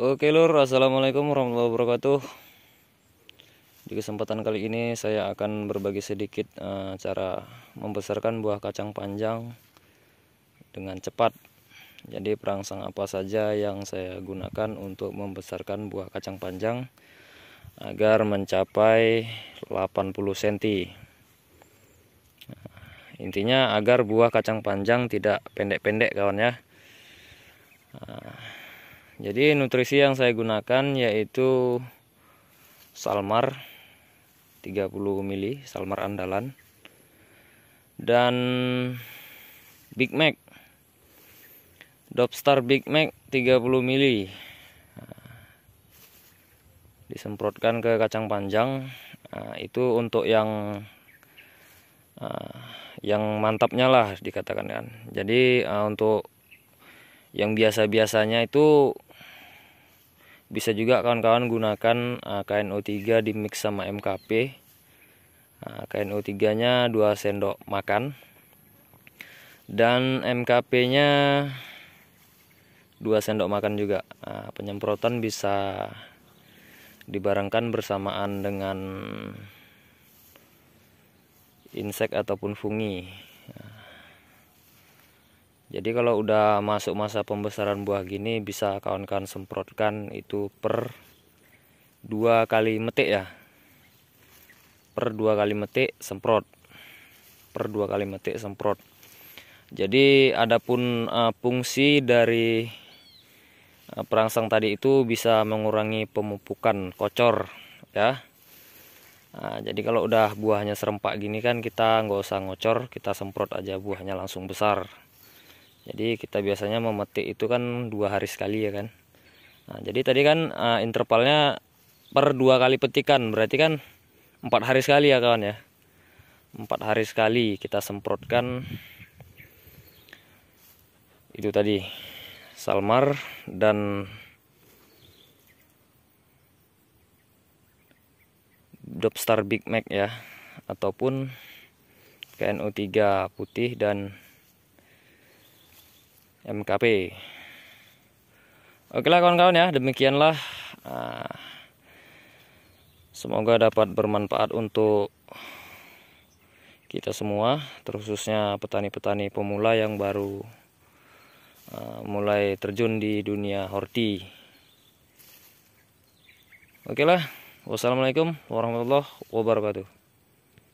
Oke lur, assalamualaikum warahmatullahi wabarakatuh. Di kesempatan kali ini saya akan berbagi sedikit uh, cara membesarkan buah kacang panjang dengan cepat. Jadi perangsang apa saja yang saya gunakan untuk membesarkan buah kacang panjang agar mencapai 80 cm. Nah, intinya agar buah kacang panjang tidak pendek-pendek kawan ya. Nah, jadi nutrisi yang saya gunakan yaitu salmar 30 mili salmar andalan dan Big Mac Dopstar Big Mac 30 mili disemprotkan ke kacang panjang nah, itu untuk yang uh, yang mantapnya lah dikatakan kan jadi uh, untuk yang biasa-biasanya itu bisa juga kawan-kawan gunakan uh, eh, KNO3 di mix sama MKP uh, eh, KNO3 nya 2 sendok makan dan MKP nya 2 sendok makan juga uh, penyemprotan bisa dibarengkan bersamaan dengan insek ataupun fungi jadi kalau udah masuk masa pembesaran buah gini bisa kawan-kawan semprotkan itu per dua kali metik ya per dua kali metik semprot per dua kali metik semprot jadi adapun uh, fungsi dari uh, perangsang tadi itu bisa mengurangi pemupukan kocor ya Nah, jadi kalau udah buahnya serempak gini kan kita nggak usah ngocor, kita semprot aja buahnya langsung besar jadi kita biasanya memetik itu kan dua hari sekali ya kan nah, jadi tadi kan uh, intervalnya per dua kali petikan berarti kan empat hari sekali ya kawan ya empat hari sekali kita semprotkan itu tadi salmar dan dopstar Big Mac ya ataupun KNO3 putih dan MKP. Oke lah kawan-kawan ya, demikianlah. Ah, semoga dapat bermanfaat untuk kita semua, terkhususnya petani-petani pemula yang baru ah, mulai terjun di dunia horti. Oke lah, wassalamualaikum warahmatullahi wabarakatuh.